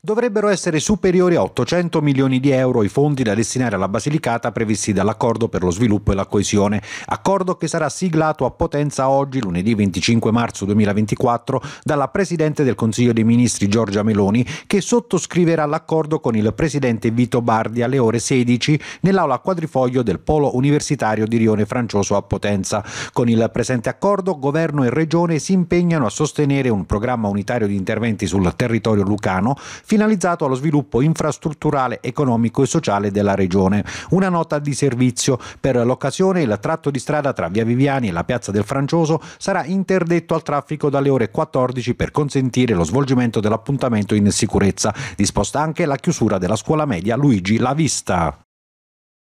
Dovrebbero essere superiori a 800 milioni di euro i fondi da destinare alla Basilicata previsti dall'accordo per lo sviluppo e la coesione, accordo che sarà siglato a Potenza oggi, lunedì 25 marzo 2024, dalla Presidente del Consiglio dei Ministri Giorgia Meloni, che sottoscriverà l'accordo con il Presidente Vito Bardi alle ore 16 nell'aula quadrifoglio del Polo Universitario di Rione Francioso a Potenza. Con il presente accordo governo e regione si impegnano a sostenere un programma unitario di interventi sul territorio lucano finalizzato allo sviluppo infrastrutturale, economico e sociale della regione. Una nota di servizio. Per l'occasione il tratto di strada tra via Viviani e la piazza del Francioso sarà interdetto al traffico dalle ore 14 per consentire lo svolgimento dell'appuntamento in sicurezza. Disposta anche la chiusura della scuola media Luigi La Vista.